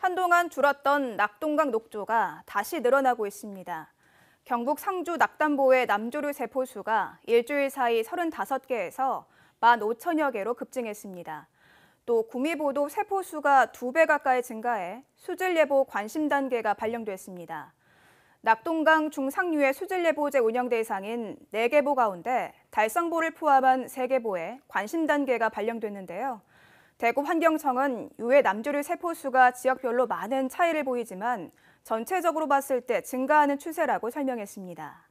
한동안 줄었던 낙동강 녹조가 다시 늘어나고 있습니다. 경북 상주 낙담보의 남조류 세포수가 일주일 사이 35개에서 15,000여 개로 급증했습니다. 또 구미보도 세포수가 두 배 가까이 증가해 수질 예보 관심 단계가 발령됐습니다. 낙동강 중상류의 수질 예보제 운영 대상인 4개보 가운데 달성보를 포함한 3개보에 관심 단계가 발령됐는데요. 대구 환경청은 유해 남조류 세포수가 지역별로 많은 차이를 보이지만 전체적으로 봤을 때 증가하는 추세라고 설명했습니다.